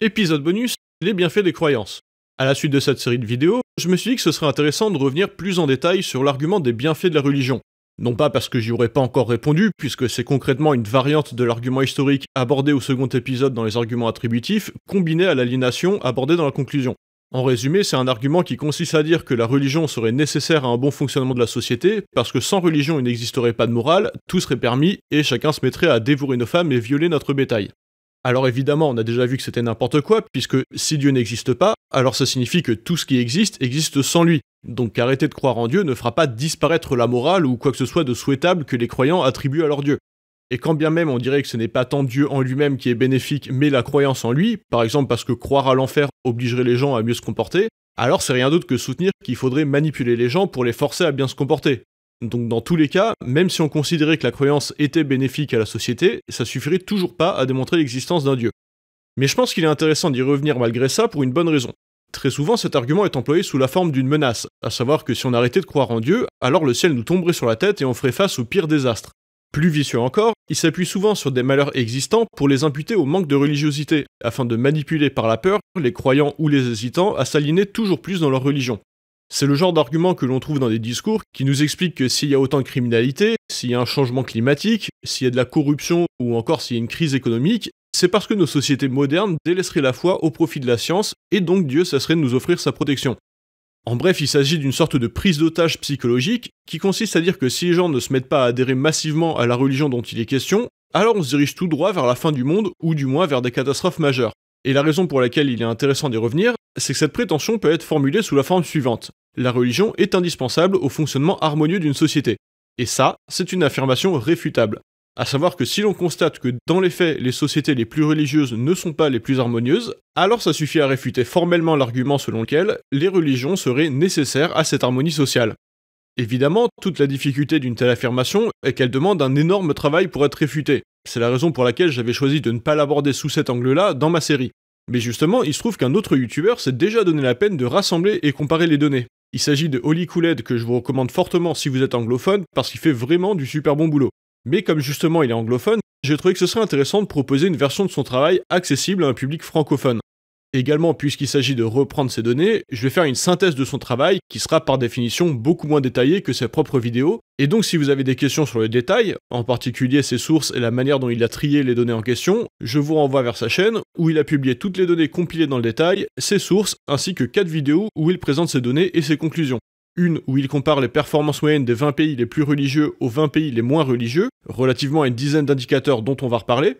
Épisode bonus, les bienfaits des croyances. À la suite de cette série de vidéos, je me suis dit que ce serait intéressant de revenir plus en détail sur l'argument des bienfaits de la religion. Non pas parce que j'y aurais pas encore répondu, puisque c'est concrètement une variante de l'argument historique abordé au second épisode dans les arguments attributifs, combiné à l'aliénation abordée dans la conclusion. En résumé, c'est un argument qui consiste à dire que la religion serait nécessaire à un bon fonctionnement de la société, parce que sans religion il n'existerait pas de morale, tout serait permis, et chacun se mettrait à dévorer nos femmes et violer notre bétail. Alors évidemment, on a déjà vu que c'était n'importe quoi, puisque si Dieu n'existe pas, alors ça signifie que tout ce qui existe existe sans lui. Donc arrêter de croire en Dieu ne fera pas disparaître la morale ou quoi que ce soit de souhaitable que les croyants attribuent à leur Dieu. Et quand bien même on dirait que ce n'est pas tant Dieu en lui-même qui est bénéfique, mais la croyance en lui, par exemple parce que croire à l'enfer obligerait les gens à mieux se comporter, alors c'est rien d'autre que soutenir qu'il faudrait manipuler les gens pour les forcer à bien se comporter, donc dans tous les cas, même si on considérait que la croyance était bénéfique à la société, ça suffirait toujours pas à démontrer l'existence d'un dieu. Mais je pense qu'il est intéressant d'y revenir malgré ça pour une bonne raison. Très souvent, cet argument est employé sous la forme d'une menace, à savoir que si on arrêtait de croire en Dieu, alors le ciel nous tomberait sur la tête et on ferait face au pire désastre. Plus vicieux encore, il s'appuie souvent sur des malheurs existants pour les imputer au manque de religiosité, afin de manipuler par la peur les croyants ou les hésitants à s'aligner toujours plus dans leur religion, c'est le genre d'argument que l'on trouve dans des discours qui nous expliquent que s'il y a autant de criminalité, s'il y a un changement climatique, s'il y a de la corruption ou encore s'il y a une crise économique, c'est parce que nos sociétés modernes délaisseraient la foi au profit de la science et donc Dieu cesserait de nous offrir sa protection. En bref, il s'agit d'une sorte de prise d'otage psychologique qui consiste à dire que si les gens ne se mettent pas à adhérer massivement à la religion dont il est question, alors on se dirige tout droit vers la fin du monde ou du moins vers des catastrophes majeures. Et la raison pour laquelle il est intéressant d'y revenir, c'est que cette prétention peut être formulée sous la forme suivante. La religion est indispensable au fonctionnement harmonieux d'une société. Et ça, c'est une affirmation réfutable. À savoir que si l'on constate que dans les faits, les sociétés les plus religieuses ne sont pas les plus harmonieuses, alors ça suffit à réfuter formellement l'argument selon lequel les religions seraient nécessaires à cette harmonie sociale. Évidemment, toute la difficulté d'une telle affirmation est qu'elle demande un énorme travail pour être réfutée. C'est la raison pour laquelle j'avais choisi de ne pas l'aborder sous cet angle-là dans ma série. Mais justement, il se trouve qu'un autre youtubeur s'est déjà donné la peine de rassembler et comparer les données. Il s'agit de Holly Kooled que je vous recommande fortement si vous êtes anglophone parce qu'il fait vraiment du super bon boulot. Mais comme justement il est anglophone, j'ai trouvé que ce serait intéressant de proposer une version de son travail accessible à un public francophone. Également, puisqu'il s'agit de reprendre ses données, je vais faire une synthèse de son travail qui sera par définition beaucoup moins détaillée que ses propres vidéos. Et donc si vous avez des questions sur les détails, en particulier ses sources et la manière dont il a trié les données en question, je vous renvoie vers sa chaîne où il a publié toutes les données compilées dans le détail, ses sources, ainsi que 4 vidéos où il présente ses données et ses conclusions. Une où il compare les performances moyennes des 20 pays les plus religieux aux 20 pays les moins religieux, relativement à une dizaine d'indicateurs dont on va reparler.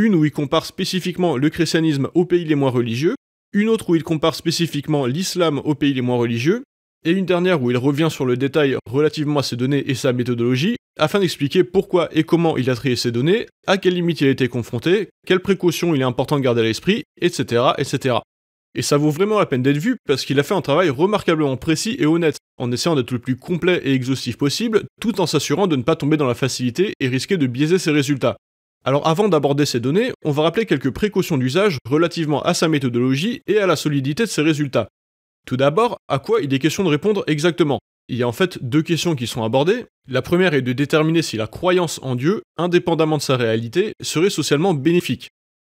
Une où il compare spécifiquement le christianisme aux pays les moins religieux, une autre où il compare spécifiquement l'islam aux pays les moins religieux, et une dernière où il revient sur le détail relativement à ses données et sa méthodologie, afin d'expliquer pourquoi et comment il a trié ses données, à quelles limites il a été confronté, quelles précautions il est important de garder à l'esprit, etc., etc. Et ça vaut vraiment la peine d'être vu parce qu'il a fait un travail remarquablement précis et honnête, en essayant d'être le plus complet et exhaustif possible, tout en s'assurant de ne pas tomber dans la facilité et risquer de biaiser ses résultats. Alors avant d'aborder ces données, on va rappeler quelques précautions d'usage relativement à sa méthodologie et à la solidité de ses résultats. Tout d'abord, à quoi il est question de répondre exactement Il y a en fait deux questions qui sont abordées. La première est de déterminer si la croyance en Dieu, indépendamment de sa réalité, serait socialement bénéfique.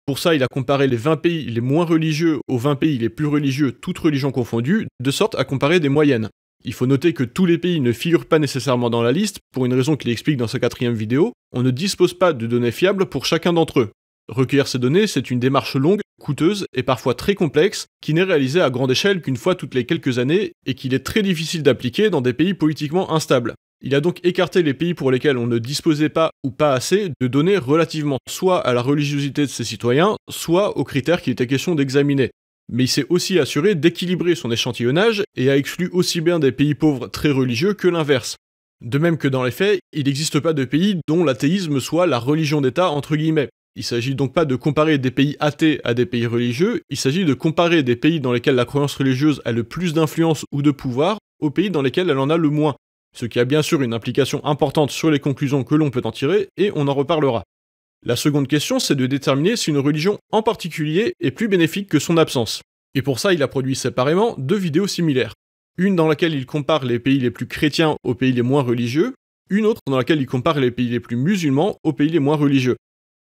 Pour ça, il a comparé les 20 pays les moins religieux aux 20 pays les plus religieux, toutes religions confondues, de sorte à comparer des moyennes. Il faut noter que tous les pays ne figurent pas nécessairement dans la liste, pour une raison qu'il explique dans sa quatrième vidéo, on ne dispose pas de données fiables pour chacun d'entre eux. Recueillir ces données, c'est une démarche longue, coûteuse et parfois très complexe, qui n'est réalisée à grande échelle qu'une fois toutes les quelques années et qu'il est très difficile d'appliquer dans des pays politiquement instables. Il a donc écarté les pays pour lesquels on ne disposait pas ou pas assez de données relativement soit à la religiosité de ses citoyens, soit aux critères qu'il était question d'examiner mais il s'est aussi assuré d'équilibrer son échantillonnage et a exclu aussi bien des pays pauvres très religieux que l'inverse. De même que dans les faits, il n'existe pas de pays dont l'athéisme soit la religion d'État entre guillemets. Il s'agit donc pas de comparer des pays athées à des pays religieux, il s'agit de comparer des pays dans lesquels la croyance religieuse a le plus d'influence ou de pouvoir aux pays dans lesquels elle en a le moins, ce qui a bien sûr une implication importante sur les conclusions que l'on peut en tirer, et on en reparlera. La seconde question, c'est de déterminer si une religion en particulier est plus bénéfique que son absence. Et pour ça, il a produit séparément deux vidéos similaires. Une dans laquelle il compare les pays les plus chrétiens aux pays les moins religieux, une autre dans laquelle il compare les pays les plus musulmans aux pays les moins religieux.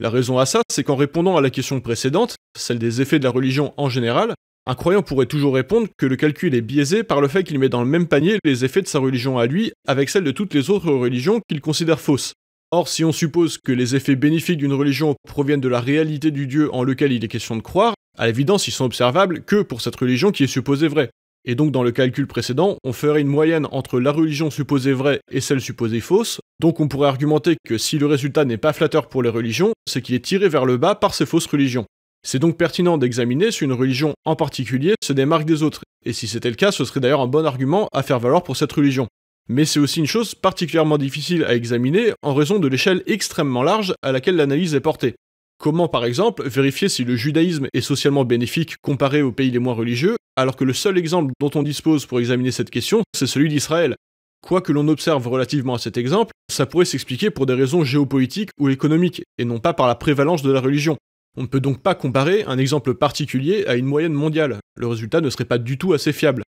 La raison à ça, c'est qu'en répondant à la question précédente, celle des effets de la religion en général, un croyant pourrait toujours répondre que le calcul est biaisé par le fait qu'il met dans le même panier les effets de sa religion à lui avec celle de toutes les autres religions qu'il considère fausses. Or, si on suppose que les effets bénéfiques d'une religion proviennent de la réalité du Dieu en lequel il est question de croire, à l'évidence ils sont observables que pour cette religion qui est supposée vraie. Et donc dans le calcul précédent, on ferait une moyenne entre la religion supposée vraie et celle supposée fausse, donc on pourrait argumenter que si le résultat n'est pas flatteur pour les religions, c'est qu'il est tiré vers le bas par ces fausses religions. C'est donc pertinent d'examiner si une religion en particulier se démarque des autres, et si c'était le cas, ce serait d'ailleurs un bon argument à faire valoir pour cette religion mais c'est aussi une chose particulièrement difficile à examiner en raison de l'échelle extrêmement large à laquelle l'analyse est portée. Comment par exemple vérifier si le judaïsme est socialement bénéfique comparé aux pays les moins religieux, alors que le seul exemple dont on dispose pour examiner cette question, c'est celui d'Israël Quoi que l'on observe relativement à cet exemple, ça pourrait s'expliquer pour des raisons géopolitiques ou économiques, et non pas par la prévalence de la religion. On ne peut donc pas comparer un exemple particulier à une moyenne mondiale, le résultat ne serait pas du tout assez fiable.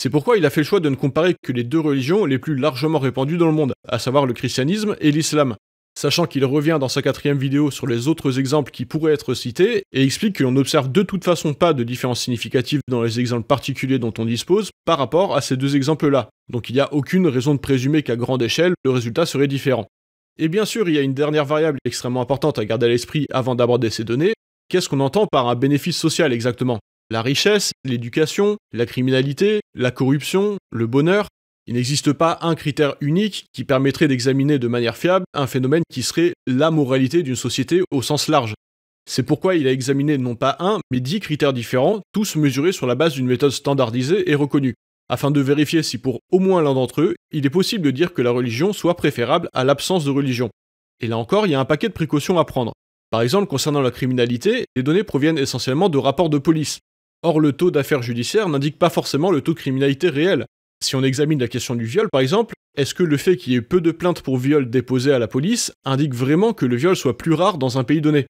C'est pourquoi il a fait le choix de ne comparer que les deux religions les plus largement répandues dans le monde, à savoir le christianisme et l'islam, sachant qu'il revient dans sa quatrième vidéo sur les autres exemples qui pourraient être cités, et explique qu'on n'observe de toute façon pas de différence significative dans les exemples particuliers dont on dispose par rapport à ces deux exemples-là, donc il n'y a aucune raison de présumer qu'à grande échelle, le résultat serait différent. Et bien sûr, il y a une dernière variable extrêmement importante à garder à l'esprit avant d'aborder ces données, qu'est-ce qu'on entend par un bénéfice social exactement la richesse, l'éducation, la criminalité, la corruption, le bonheur, il n'existe pas un critère unique qui permettrait d'examiner de manière fiable un phénomène qui serait la moralité d'une société au sens large. C'est pourquoi il a examiné non pas un, mais dix critères différents, tous mesurés sur la base d'une méthode standardisée et reconnue, afin de vérifier si pour au moins l'un d'entre eux, il est possible de dire que la religion soit préférable à l'absence de religion. Et là encore, il y a un paquet de précautions à prendre. Par exemple, concernant la criminalité, les données proviennent essentiellement de rapports de police, Or, le taux d'affaires judiciaires n'indique pas forcément le taux de criminalité réel. Si on examine la question du viol, par exemple, est-ce que le fait qu'il y ait peu de plaintes pour viol déposées à la police indique vraiment que le viol soit plus rare dans un pays donné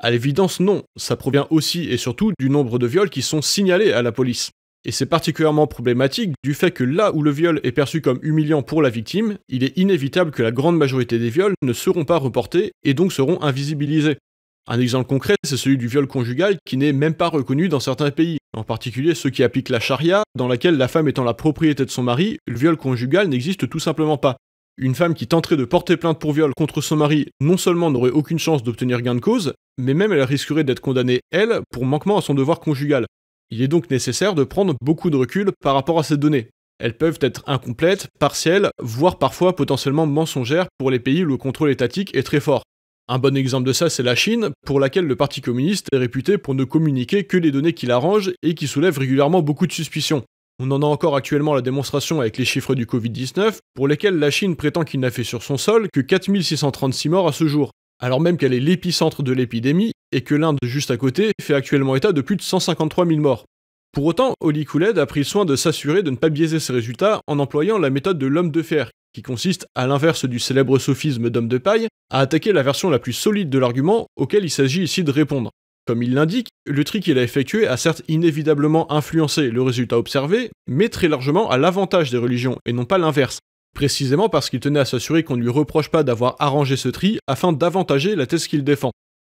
À l'évidence, non. Ça provient aussi et surtout du nombre de viols qui sont signalés à la police. Et c'est particulièrement problématique du fait que là où le viol est perçu comme humiliant pour la victime, il est inévitable que la grande majorité des viols ne seront pas reportés et donc seront invisibilisés. Un exemple concret, c'est celui du viol conjugal qui n'est même pas reconnu dans certains pays, en particulier ceux qui appliquent la charia, dans laquelle la femme étant la propriété de son mari, le viol conjugal n'existe tout simplement pas. Une femme qui tenterait de porter plainte pour viol contre son mari non seulement n'aurait aucune chance d'obtenir gain de cause, mais même elle risquerait d'être condamnée, elle, pour manquement à son devoir conjugal. Il est donc nécessaire de prendre beaucoup de recul par rapport à ces données. Elles peuvent être incomplètes, partielles, voire parfois potentiellement mensongères pour les pays où le contrôle étatique est très fort. Un bon exemple de ça, c'est la Chine, pour laquelle le Parti communiste est réputé pour ne communiquer que les données qui l'arrangent et qui soulèvent régulièrement beaucoup de suspicions. On en a encore actuellement la démonstration avec les chiffres du Covid-19, pour lesquels la Chine prétend qu'il n'a fait sur son sol que 4636 morts à ce jour, alors même qu'elle est l'épicentre de l'épidémie et que l'Inde juste à côté fait actuellement état de plus de 153 000 morts. Pour autant, Oli Kouled a pris soin de s'assurer de ne pas biaiser ses résultats en employant la méthode de l'homme de fer, qui consiste, à l'inverse du célèbre sophisme d'homme de paille, à attaquer la version la plus solide de l'argument auquel il s'agit ici de répondre. Comme il l'indique, le tri qu'il a effectué a certes inévitablement influencé le résultat observé, mais très largement à l'avantage des religions, et non pas l'inverse, précisément parce qu'il tenait à s'assurer qu'on ne lui reproche pas d'avoir arrangé ce tri afin d'avantager la thèse qu'il défend,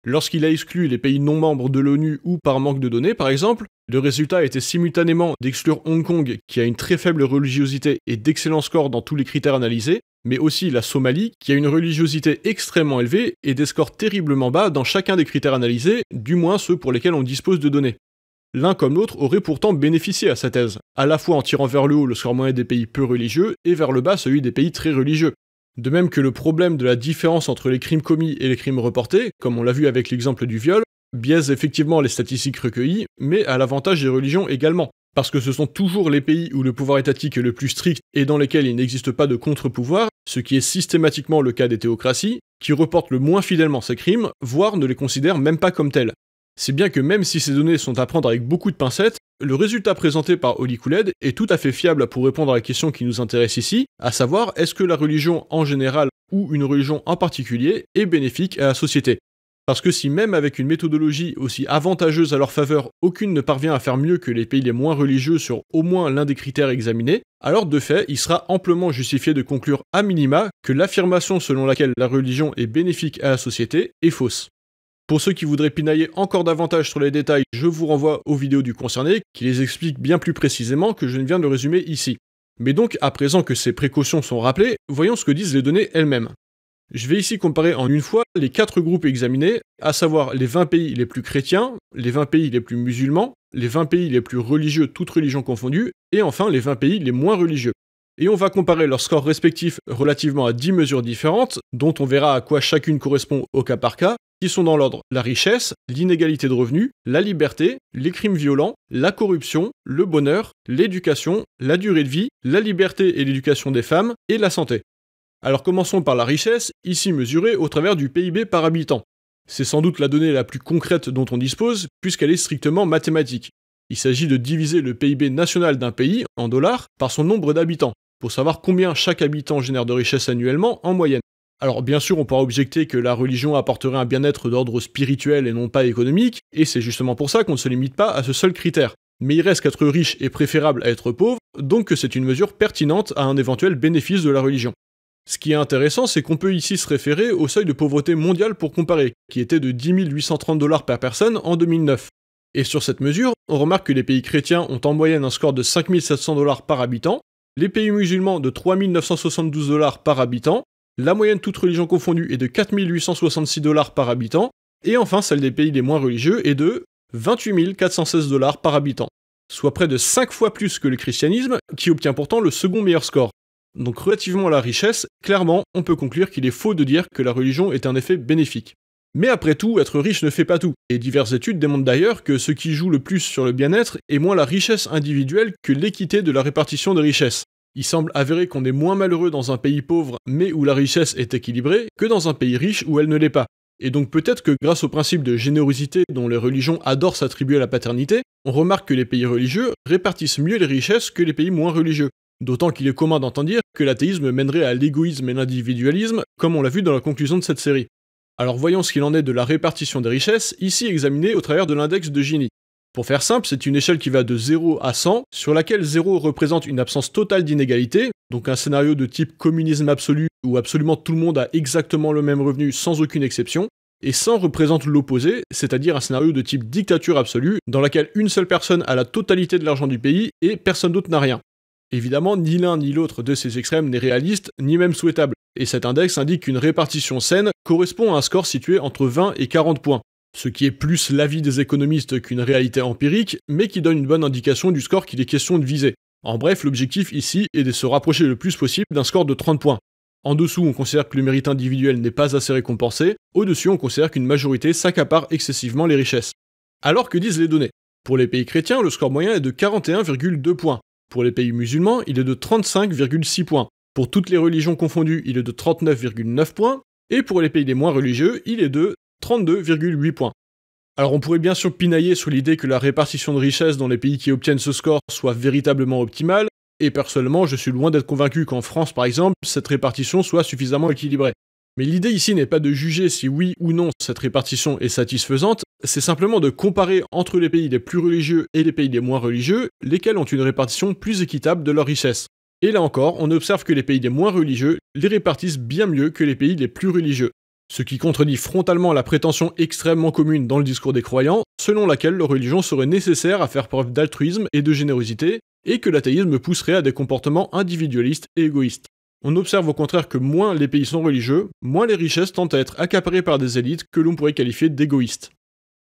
Lorsqu'il a exclu les pays non membres de l'ONU ou par manque de données, par exemple, le résultat était simultanément d'exclure Hong Kong, qui a une très faible religiosité et d'excellents scores dans tous les critères analysés, mais aussi la Somalie, qui a une religiosité extrêmement élevée et des scores terriblement bas dans chacun des critères analysés, du moins ceux pour lesquels on dispose de données. L'un comme l'autre aurait pourtant bénéficié à sa thèse, à la fois en tirant vers le haut le score moyen des pays peu religieux et vers le bas celui des pays très religieux. De même que le problème de la différence entre les crimes commis et les crimes reportés, comme on l'a vu avec l'exemple du viol, biaise effectivement les statistiques recueillies, mais à l'avantage des religions également, parce que ce sont toujours les pays où le pouvoir étatique est le plus strict et dans lesquels il n'existe pas de contre-pouvoir, ce qui est systématiquement le cas des théocraties, qui reportent le moins fidèlement ces crimes, voire ne les considèrent même pas comme tels. C'est bien que même si ces données sont à prendre avec beaucoup de pincettes, le résultat présenté par Oli Kouled est tout à fait fiable pour répondre à la question qui nous intéresse ici, à savoir est-ce que la religion en général ou une religion en particulier est bénéfique à la société. Parce que si même avec une méthodologie aussi avantageuse à leur faveur, aucune ne parvient à faire mieux que les pays les moins religieux sur au moins l'un des critères examinés, alors de fait, il sera amplement justifié de conclure à minima que l'affirmation selon laquelle la religion est bénéfique à la société est fausse. Pour ceux qui voudraient pinailler encore davantage sur les détails, je vous renvoie aux vidéos du concerné qui les expliquent bien plus précisément que je ne viens de résumer ici. Mais donc, à présent que ces précautions sont rappelées, voyons ce que disent les données elles-mêmes. Je vais ici comparer en une fois les quatre groupes examinés, à savoir les 20 pays les plus chrétiens, les 20 pays les plus musulmans, les 20 pays les plus religieux, toutes religions confondues, et enfin les 20 pays les moins religieux. Et on va comparer leurs scores respectifs relativement à 10 mesures différentes, dont on verra à quoi chacune correspond au cas par cas, qui sont dans l'ordre la richesse, l'inégalité de revenus, la liberté, les crimes violents, la corruption, le bonheur, l'éducation, la durée de vie, la liberté et l'éducation des femmes, et la santé. Alors commençons par la richesse, ici mesurée au travers du PIB par habitant. C'est sans doute la donnée la plus concrète dont on dispose, puisqu'elle est strictement mathématique. Il s'agit de diviser le PIB national d'un pays, en dollars, par son nombre d'habitants, pour savoir combien chaque habitant génère de richesse annuellement en moyenne. Alors bien sûr, on pourra objecter que la religion apporterait un bien-être d'ordre spirituel et non pas économique, et c'est justement pour ça qu'on ne se limite pas à ce seul critère. Mais il reste qu'être riche est préférable à être pauvre, donc que c'est une mesure pertinente à un éventuel bénéfice de la religion. Ce qui est intéressant, c'est qu'on peut ici se référer au seuil de pauvreté mondiale pour comparer, qui était de 10 830 dollars par personne en 2009. Et sur cette mesure, on remarque que les pays chrétiens ont en moyenne un score de 5 700 dollars par habitant, les pays musulmans de 3 972 dollars par habitant, la moyenne toute religion confondue est de 4866 dollars par habitant, et enfin celle des pays les moins religieux est de 28 416 dollars par habitant, soit près de 5 fois plus que le christianisme, qui obtient pourtant le second meilleur score. Donc relativement à la richesse, clairement, on peut conclure qu'il est faux de dire que la religion est un effet bénéfique. Mais après tout, être riche ne fait pas tout, et diverses études démontrent d'ailleurs que ce qui joue le plus sur le bien-être est moins la richesse individuelle que l'équité de la répartition des richesses. Il semble avéré qu'on est moins malheureux dans un pays pauvre mais où la richesse est équilibrée que dans un pays riche où elle ne l'est pas. Et donc peut-être que grâce au principe de générosité dont les religions adorent s'attribuer à la paternité, on remarque que les pays religieux répartissent mieux les richesses que les pays moins religieux. D'autant qu'il est commun d'entendre que l'athéisme mènerait à l'égoïsme et l'individualisme, comme on l'a vu dans la conclusion de cette série. Alors voyons ce qu'il en est de la répartition des richesses, ici examinée au travers de l'index de Gini. Pour faire simple, c'est une échelle qui va de 0 à 100, sur laquelle 0 représente une absence totale d'inégalité, donc un scénario de type communisme absolu où absolument tout le monde a exactement le même revenu sans aucune exception, et 100 représente l'opposé, c'est-à-dire un scénario de type dictature absolue, dans laquelle une seule personne a la totalité de l'argent du pays et personne d'autre n'a rien. Évidemment, ni l'un ni l'autre de ces extrêmes n'est réaliste, ni même souhaitable, et cet index indique qu'une répartition saine correspond à un score situé entre 20 et 40 points, ce qui est plus l'avis des économistes qu'une réalité empirique, mais qui donne une bonne indication du score qu'il est question de viser. En bref, l'objectif ici est de se rapprocher le plus possible d'un score de 30 points. En dessous, on considère que le mérite individuel n'est pas assez récompensé, au-dessus, on considère qu'une majorité s'accapare excessivement les richesses. Alors que disent les données Pour les pays chrétiens, le score moyen est de 41,2 points. Pour les pays musulmans, il est de 35,6 points. Pour toutes les religions confondues, il est de 39,9 points. Et pour les pays les moins religieux, il est de 32,8 points. Alors on pourrait bien sûr pinailler sur l'idée que la répartition de richesses dans les pays qui obtiennent ce score soit véritablement optimale, et personnellement je suis loin d'être convaincu qu'en France par exemple, cette répartition soit suffisamment équilibrée. Mais l'idée ici n'est pas de juger si oui ou non cette répartition est satisfaisante, c'est simplement de comparer entre les pays les plus religieux et les pays les moins religieux, lesquels ont une répartition plus équitable de leur richesse. Et là encore, on observe que les pays les moins religieux les répartissent bien mieux que les pays les plus religieux ce qui contredit frontalement la prétention extrêmement commune dans le discours des croyants, selon laquelle la religion serait nécessaire à faire preuve d'altruisme et de générosité, et que l'athéisme pousserait à des comportements individualistes et égoïstes. On observe au contraire que moins les pays sont religieux, moins les richesses tentent à être accaparées par des élites que l'on pourrait qualifier d'égoïstes.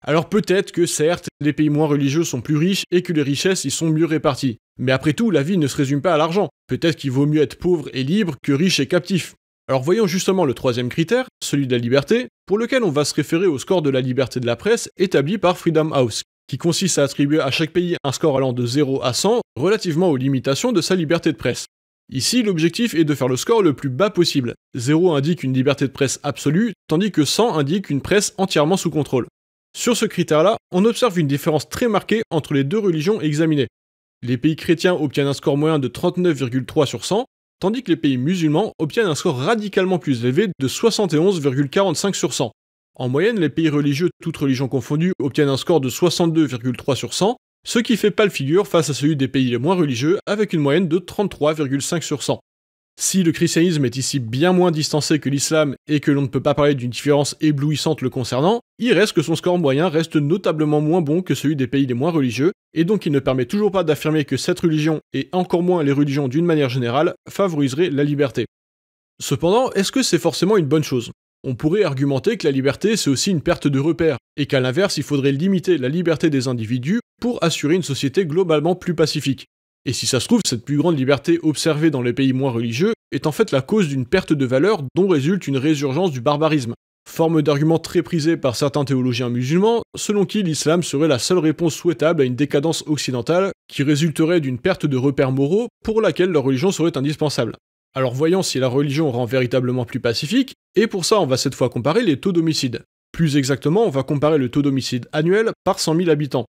Alors peut-être que certes, les pays moins religieux sont plus riches et que les richesses y sont mieux réparties. Mais après tout, la vie ne se résume pas à l'argent. Peut-être qu'il vaut mieux être pauvre et libre que riche et captif. Alors voyons justement le troisième critère, celui de la liberté, pour lequel on va se référer au score de la liberté de la presse établi par Freedom House, qui consiste à attribuer à chaque pays un score allant de 0 à 100 relativement aux limitations de sa liberté de presse. Ici, l'objectif est de faire le score le plus bas possible. 0 indique une liberté de presse absolue, tandis que 100 indique une presse entièrement sous contrôle. Sur ce critère-là, on observe une différence très marquée entre les deux religions examinées. Les pays chrétiens obtiennent un score moyen de 39,3 sur 100, tandis que les pays musulmans obtiennent un score radicalement plus élevé de 71,45 sur 100. En moyenne, les pays religieux, toutes religions confondues, obtiennent un score de 62,3 sur 100, ce qui fait pâle figure face à celui des pays les moins religieux avec une moyenne de 33,5 sur 100. Si le christianisme est ici bien moins distancé que l'islam et que l'on ne peut pas parler d'une différence éblouissante le concernant, il reste que son score moyen reste notablement moins bon que celui des pays les moins religieux, et donc il ne permet toujours pas d'affirmer que cette religion, et encore moins les religions d'une manière générale, favoriserait la liberté. Cependant, est-ce que c'est forcément une bonne chose on pourrait argumenter que la liberté c'est aussi une perte de repères, et qu'à l'inverse il faudrait limiter la liberté des individus pour assurer une société globalement plus pacifique. Et si ça se trouve, cette plus grande liberté observée dans les pays moins religieux est en fait la cause d'une perte de valeur dont résulte une résurgence du barbarisme, forme d'argument très prisé par certains théologiens musulmans, selon qui l'islam serait la seule réponse souhaitable à une décadence occidentale qui résulterait d'une perte de repères moraux pour laquelle la religion serait indispensable. Alors voyons si la religion rend véritablement plus pacifique, et pour ça on va cette fois comparer les taux d'homicide. Plus exactement, on va comparer le taux d'homicide annuel par 100 000 habitants,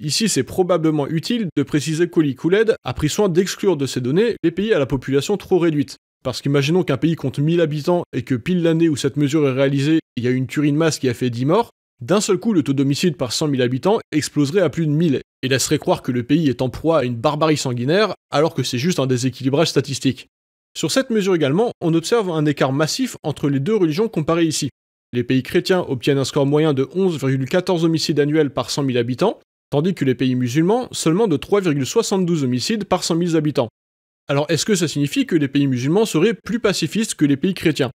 Ici, c'est probablement utile de préciser qu'Oli a pris soin d'exclure de ces données les pays à la population trop réduite. Parce qu'imaginons qu'un pays compte 1000 habitants et que pile l'année où cette mesure est réalisée, il y a une tuerie de masse qui a fait 10 morts, d'un seul coup le taux d'homicide par 100 000 habitants exploserait à plus de 1000 et laisserait croire que le pays est en proie à une barbarie sanguinaire alors que c'est juste un déséquilibrage statistique. Sur cette mesure également, on observe un écart massif entre les deux religions comparées ici. Les pays chrétiens obtiennent un score moyen de 11,14 homicides annuels par 100 000 habitants, tandis que les pays musulmans, seulement de 3,72 homicides par 100 000 habitants. Alors est-ce que ça signifie que les pays musulmans seraient plus pacifistes que les pays chrétiens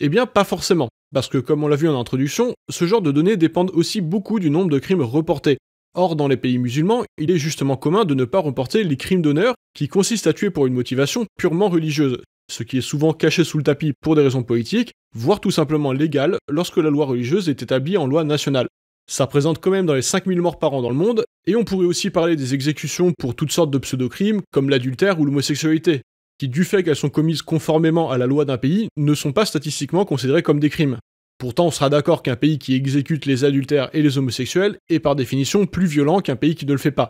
Eh bien pas forcément, parce que comme on l'a vu en introduction, ce genre de données dépendent aussi beaucoup du nombre de crimes reportés. Or, dans les pays musulmans, il est justement commun de ne pas reporter les crimes d'honneur qui consistent à tuer pour une motivation purement religieuse, ce qui est souvent caché sous le tapis pour des raisons politiques, voire tout simplement légales lorsque la loi religieuse est établie en loi nationale. Ça représente quand même dans les 5000 morts par an dans le monde, et on pourrait aussi parler des exécutions pour toutes sortes de pseudo-crimes, comme l'adultère ou l'homosexualité, qui du fait qu'elles sont commises conformément à la loi d'un pays, ne sont pas statistiquement considérées comme des crimes. Pourtant, on sera d'accord qu'un pays qui exécute les adultères et les homosexuels est par définition plus violent qu'un pays qui ne le fait pas.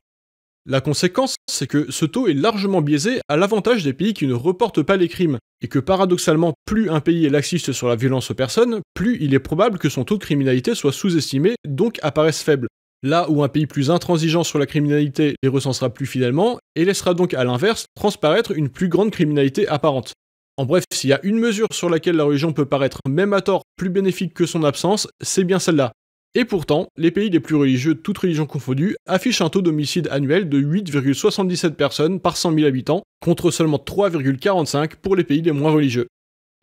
La conséquence, c'est que ce taux est largement biaisé à l'avantage des pays qui ne reportent pas les crimes, et que paradoxalement, plus un pays est laxiste sur la violence aux personnes, plus il est probable que son taux de criminalité soit sous-estimé, donc apparaisse faible. Là où un pays plus intransigeant sur la criminalité les recensera plus fidèlement, et laissera donc à l'inverse transparaître une plus grande criminalité apparente. En bref, s'il y a une mesure sur laquelle la religion peut paraître, même à tort, plus bénéfique que son absence, c'est bien celle-là. Et pourtant, les pays les plus religieux, toutes religions confondues, affichent un taux d'homicide annuel de 8,77 personnes par 100 000 habitants, contre seulement 3,45 pour les pays les moins religieux.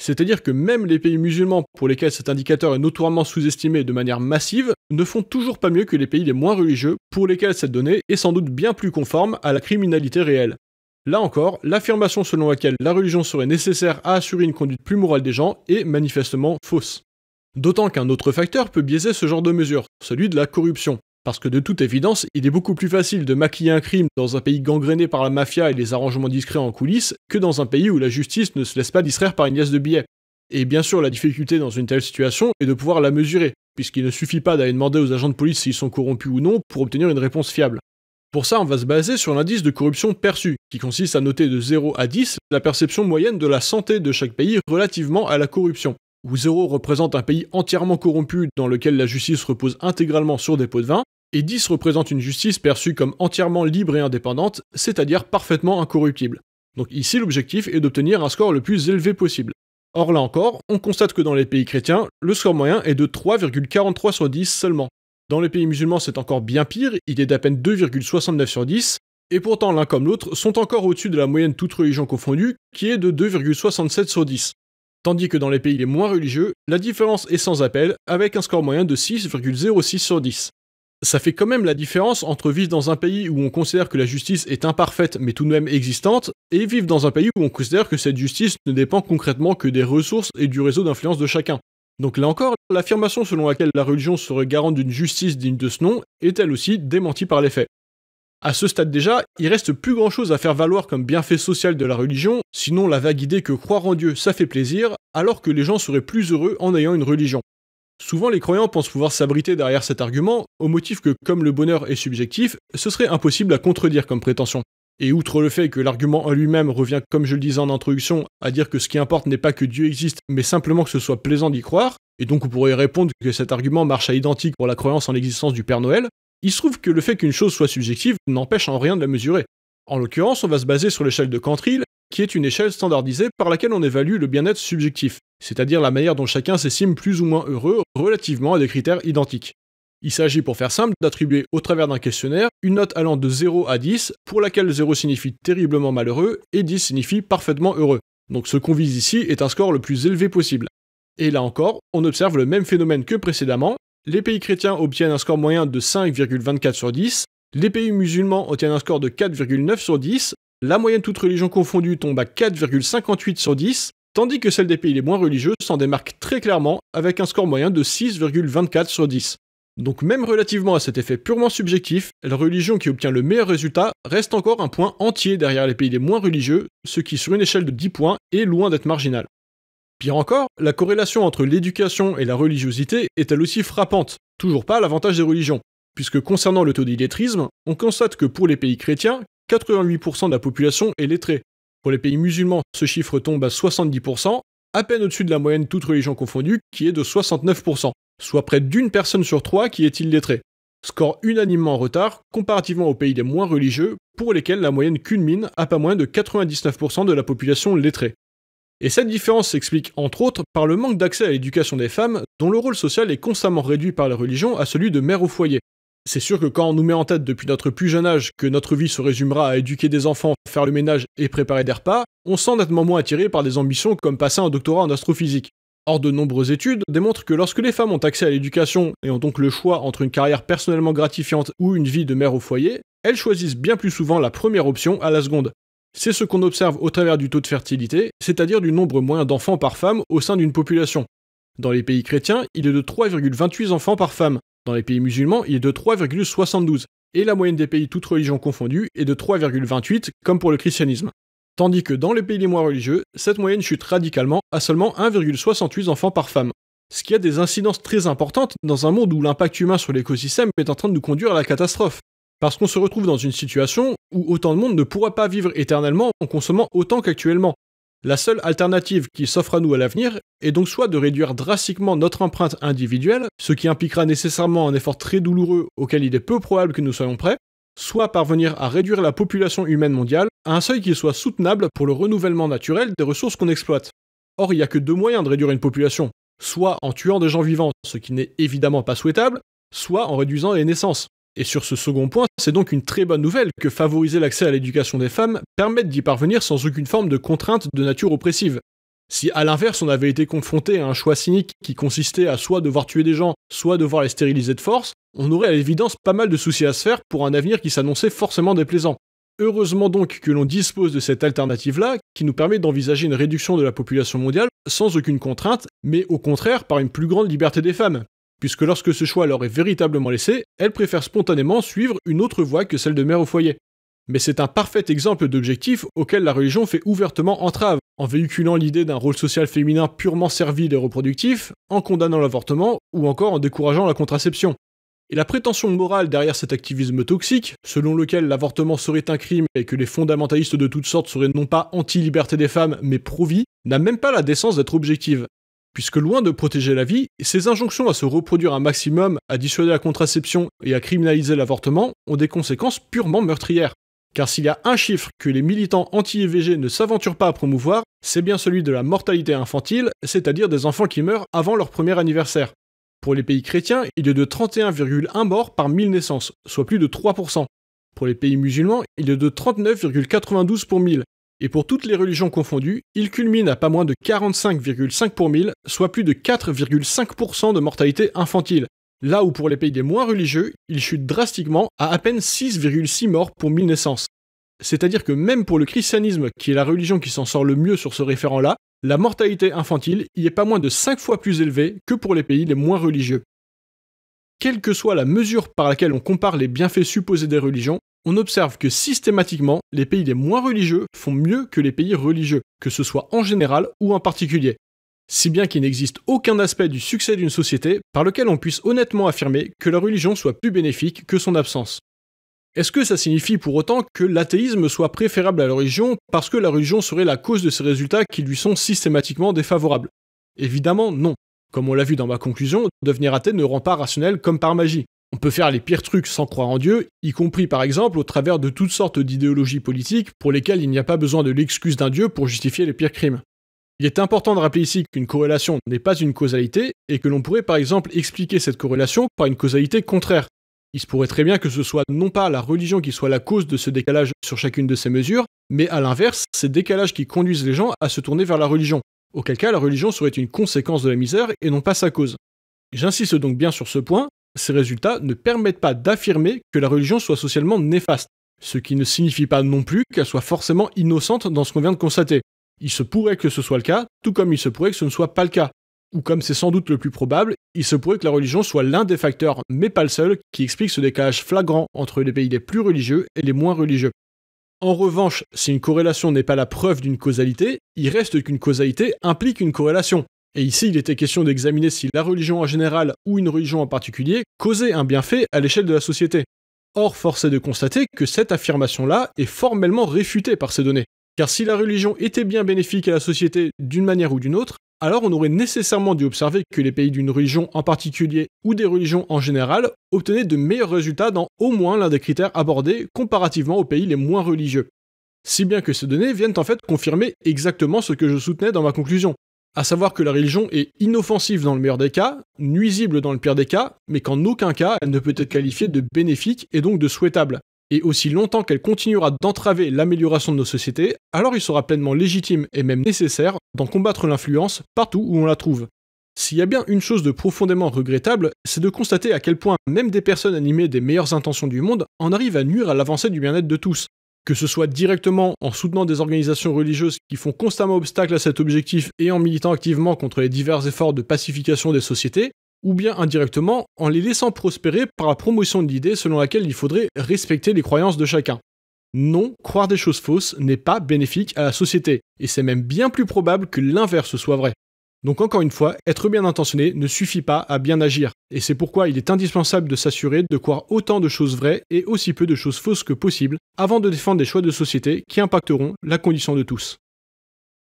C'est-à-dire que même les pays musulmans, pour lesquels cet indicateur est notoirement sous-estimé de manière massive, ne font toujours pas mieux que les pays les moins religieux, pour lesquels cette donnée est sans doute bien plus conforme à la criminalité réelle. Là encore, l'affirmation selon laquelle la religion serait nécessaire à assurer une conduite plus morale des gens est manifestement fausse. D'autant qu'un autre facteur peut biaiser ce genre de mesure, celui de la corruption. Parce que de toute évidence, il est beaucoup plus facile de maquiller un crime dans un pays gangréné par la mafia et les arrangements discrets en coulisses que dans un pays où la justice ne se laisse pas distraire par une liasse de billets. Et bien sûr, la difficulté dans une telle situation est de pouvoir la mesurer, puisqu'il ne suffit pas d'aller demander aux agents de police s'ils sont corrompus ou non pour obtenir une réponse fiable. Pour ça, on va se baser sur l'indice de corruption perçu, qui consiste à noter de 0 à 10 la perception moyenne de la santé de chaque pays relativement à la corruption où 0 représente un pays entièrement corrompu dans lequel la justice repose intégralement sur des pots de vin, et 10 représente une justice perçue comme entièrement libre et indépendante, c'est-à-dire parfaitement incorruptible. Donc ici l'objectif est d'obtenir un score le plus élevé possible. Or là encore, on constate que dans les pays chrétiens, le score moyen est de 3,43 sur 10 seulement. Dans les pays musulmans c'est encore bien pire, il est d'à peine 2,69 sur 10, et pourtant l'un comme l'autre sont encore au-dessus de la moyenne toute religion confondue qui est de 2,67 sur 10. Tandis que dans les pays les moins religieux, la différence est sans appel, avec un score moyen de 6,06 sur 10. Ça fait quand même la différence entre vivre dans un pays où on considère que la justice est imparfaite mais tout de même existante, et vivre dans un pays où on considère que cette justice ne dépend concrètement que des ressources et du réseau d'influence de chacun. Donc là encore, l'affirmation selon laquelle la religion serait garante d'une justice digne de ce nom est elle aussi démentie par les faits. À ce stade déjà, il reste plus grand chose à faire valoir comme bienfait social de la religion, sinon la vague idée que croire en Dieu ça fait plaisir, alors que les gens seraient plus heureux en ayant une religion. Souvent les croyants pensent pouvoir s'abriter derrière cet argument, au motif que comme le bonheur est subjectif, ce serait impossible à contredire comme prétention. Et outre le fait que l'argument en lui-même revient, comme je le disais en introduction, à dire que ce qui importe n'est pas que Dieu existe, mais simplement que ce soit plaisant d'y croire, et donc on pourrait répondre que cet argument marche à identique pour la croyance en l'existence du Père Noël, il se trouve que le fait qu'une chose soit subjective n'empêche en rien de la mesurer. En l'occurrence, on va se baser sur l'échelle de Cantril, qui est une échelle standardisée par laquelle on évalue le bien-être subjectif, c'est-à-dire la manière dont chacun s'estime plus ou moins heureux relativement à des critères identiques. Il s'agit pour faire simple d'attribuer au travers d'un questionnaire une note allant de 0 à 10, pour laquelle 0 signifie terriblement malheureux et 10 signifie parfaitement heureux. Donc ce qu'on vise ici est un score le plus élevé possible. Et là encore, on observe le même phénomène que précédemment, les pays chrétiens obtiennent un score moyen de 5,24 sur 10, les pays musulmans obtiennent un score de 4,9 sur 10, la moyenne toute religion confondue tombe à 4,58 sur 10, tandis que celle des pays les moins religieux s'en démarque très clairement avec un score moyen de 6,24 sur 10. Donc même relativement à cet effet purement subjectif, la religion qui obtient le meilleur résultat reste encore un point entier derrière les pays les moins religieux, ce qui sur une échelle de 10 points est loin d'être marginal. Pire encore, la corrélation entre l'éducation et la religiosité est elle aussi frappante, toujours pas à l'avantage des religions, puisque concernant le taux d'illettrisme, on constate que pour les pays chrétiens, 88% de la population est lettrée. Pour les pays musulmans, ce chiffre tombe à 70%, à peine au-dessus de la moyenne toutes religions confondues, qui est de 69%, soit près d'une personne sur trois qui est illettrée. Score unanimement en retard, comparativement aux pays les moins religieux, pour lesquels la moyenne culmine à pas moins de 99% de la population lettrée. Et cette différence s'explique entre autres par le manque d'accès à l'éducation des femmes, dont le rôle social est constamment réduit par la religion à celui de mère au foyer. C'est sûr que quand on nous met en tête depuis notre plus jeune âge que notre vie se résumera à éduquer des enfants, faire le ménage et préparer des repas, on sent nettement moins attiré par des ambitions comme passer un doctorat en astrophysique. Or, de nombreuses études démontrent que lorsque les femmes ont accès à l'éducation et ont donc le choix entre une carrière personnellement gratifiante ou une vie de mère au foyer, elles choisissent bien plus souvent la première option à la seconde. C'est ce qu'on observe au travers du taux de fertilité, c'est-à-dire du nombre moyen d'enfants par femme au sein d'une population. Dans les pays chrétiens, il est de 3,28 enfants par femme. Dans les pays musulmans, il est de 3,72. Et la moyenne des pays toutes religions confondues est de 3,28, comme pour le christianisme. Tandis que dans les pays les moins religieux, cette moyenne chute radicalement à seulement 1,68 enfants par femme. Ce qui a des incidences très importantes dans un monde où l'impact humain sur l'écosystème est en train de nous conduire à la catastrophe. Parce qu'on se retrouve dans une situation où autant de monde ne pourra pas vivre éternellement en consommant autant qu'actuellement. La seule alternative qui s'offre à nous à l'avenir est donc soit de réduire drastiquement notre empreinte individuelle, ce qui impliquera nécessairement un effort très douloureux auquel il est peu probable que nous soyons prêts, soit parvenir à réduire la population humaine mondiale à un seuil qui soit soutenable pour le renouvellement naturel des ressources qu'on exploite. Or, il n'y a que deux moyens de réduire une population, soit en tuant des gens vivants, ce qui n'est évidemment pas souhaitable, soit en réduisant les naissances. Et sur ce second point, c'est donc une très bonne nouvelle que favoriser l'accès à l'éducation des femmes permette d'y parvenir sans aucune forme de contrainte de nature oppressive. Si à l'inverse on avait été confronté à un choix cynique qui consistait à soit devoir tuer des gens, soit devoir les stériliser de force, on aurait à l'évidence pas mal de soucis à se faire pour un avenir qui s'annonçait forcément déplaisant. Heureusement donc que l'on dispose de cette alternative-là, qui nous permet d'envisager une réduction de la population mondiale sans aucune contrainte, mais au contraire par une plus grande liberté des femmes, puisque lorsque ce choix leur est véritablement laissé, elles préfèrent spontanément suivre une autre voie que celle de mère au foyer. Mais c'est un parfait exemple d'objectif auquel la religion fait ouvertement entrave, en véhiculant l'idée d'un rôle social féminin purement servile et reproductif, en condamnant l'avortement ou encore en décourageant la contraception. Et la prétention morale derrière cet activisme toxique, selon lequel l'avortement serait un crime et que les fondamentalistes de toutes sortes seraient non pas anti-liberté des femmes mais pro-vie, n'a même pas la décence d'être objective puisque loin de protéger la vie, ces injonctions à se reproduire un maximum, à dissuader la contraception et à criminaliser l'avortement ont des conséquences purement meurtrières. Car s'il y a un chiffre que les militants anti-IVG ne s'aventurent pas à promouvoir, c'est bien celui de la mortalité infantile, c'est-à-dire des enfants qui meurent avant leur premier anniversaire. Pour les pays chrétiens, il est de 31,1 morts par 1000 naissances, soit plus de 3%. Pour les pays musulmans, il est de 39,92 pour 1000, et pour toutes les religions confondues, il culmine à pas moins de 45,5 pour 1000, soit plus de 4,5% de mortalité infantile, là où pour les pays les moins religieux, il chute drastiquement à à peine 6,6 morts pour 1000 naissances. C'est-à-dire que même pour le christianisme, qui est la religion qui s'en sort le mieux sur ce référent-là, la mortalité infantile y est pas moins de 5 fois plus élevée que pour les pays les moins religieux. Quelle que soit la mesure par laquelle on compare les bienfaits supposés des religions, on observe que systématiquement, les pays les moins religieux font mieux que les pays religieux, que ce soit en général ou en particulier. Si bien qu'il n'existe aucun aspect du succès d'une société par lequel on puisse honnêtement affirmer que la religion soit plus bénéfique que son absence. Est-ce que ça signifie pour autant que l'athéisme soit préférable à la religion parce que la religion serait la cause de ces résultats qui lui sont systématiquement défavorables Évidemment non. Comme on l'a vu dans ma conclusion, devenir athée ne rend pas rationnel comme par magie. On peut faire les pires trucs sans croire en Dieu, y compris par exemple au travers de toutes sortes d'idéologies politiques pour lesquelles il n'y a pas besoin de l'excuse d'un Dieu pour justifier les pires crimes. Il est important de rappeler ici qu'une corrélation n'est pas une causalité et que l'on pourrait par exemple expliquer cette corrélation par une causalité contraire. Il se pourrait très bien que ce soit non pas la religion qui soit la cause de ce décalage sur chacune de ces mesures, mais à l'inverse, ces décalages qui conduisent les gens à se tourner vers la religion, auquel cas la religion serait une conséquence de la misère et non pas sa cause. J'insiste donc bien sur ce point, ces résultats ne permettent pas d'affirmer que la religion soit socialement néfaste, ce qui ne signifie pas non plus qu'elle soit forcément innocente dans ce qu'on vient de constater. Il se pourrait que ce soit le cas, tout comme il se pourrait que ce ne soit pas le cas. Ou comme c'est sans doute le plus probable, il se pourrait que la religion soit l'un des facteurs, mais pas le seul, qui explique ce décalage flagrant entre les pays les plus religieux et les moins religieux. En revanche, si une corrélation n'est pas la preuve d'une causalité, il reste qu'une causalité implique une corrélation. Et ici, il était question d'examiner si la religion en général ou une religion en particulier causait un bienfait à l'échelle de la société. Or, force est de constater que cette affirmation-là est formellement réfutée par ces données. Car si la religion était bien bénéfique à la société d'une manière ou d'une autre, alors on aurait nécessairement dû observer que les pays d'une religion en particulier ou des religions en général obtenaient de meilleurs résultats dans au moins l'un des critères abordés comparativement aux pays les moins religieux. Si bien que ces données viennent en fait confirmer exactement ce que je soutenais dans ma conclusion, à savoir que la religion est inoffensive dans le meilleur des cas, nuisible dans le pire des cas, mais qu'en aucun cas elle ne peut être qualifiée de bénéfique et donc de souhaitable. Et aussi longtemps qu'elle continuera d'entraver l'amélioration de nos sociétés, alors il sera pleinement légitime et même nécessaire d'en combattre l'influence partout où on la trouve. S'il y a bien une chose de profondément regrettable, c'est de constater à quel point même des personnes animées des meilleures intentions du monde en arrivent à nuire à l'avancée du bien-être de tous, que ce soit directement en soutenant des organisations religieuses qui font constamment obstacle à cet objectif et en militant activement contre les divers efforts de pacification des sociétés, ou bien indirectement en les laissant prospérer par la promotion de l'idée selon laquelle il faudrait respecter les croyances de chacun. Non, croire des choses fausses n'est pas bénéfique à la société, et c'est même bien plus probable que l'inverse soit vrai. Donc encore une fois, être bien intentionné ne suffit pas à bien agir, et c'est pourquoi il est indispensable de s'assurer de croire autant de choses vraies et aussi peu de choses fausses que possible avant de défendre des choix de société qui impacteront la condition de tous.